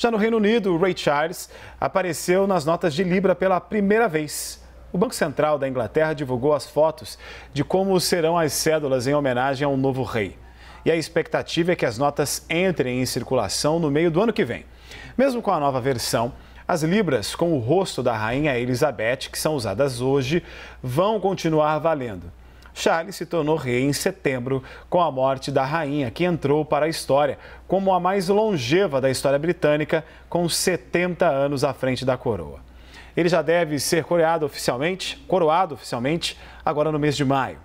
Já no Reino Unido, o Ray Charles apareceu nas notas de Libra pela primeira vez. O Banco Central da Inglaterra divulgou as fotos de como serão as cédulas em homenagem ao novo rei. E a expectativa é que as notas entrem em circulação no meio do ano que vem. Mesmo com a nova versão, as libras com o rosto da rainha Elizabeth, que são usadas hoje, vão continuar valendo. Charles se tornou rei em setembro com a morte da rainha, que entrou para a história como a mais longeva da história britânica, com 70 anos à frente da coroa. Ele já deve ser coroado oficialmente, coroado oficialmente agora no mês de maio.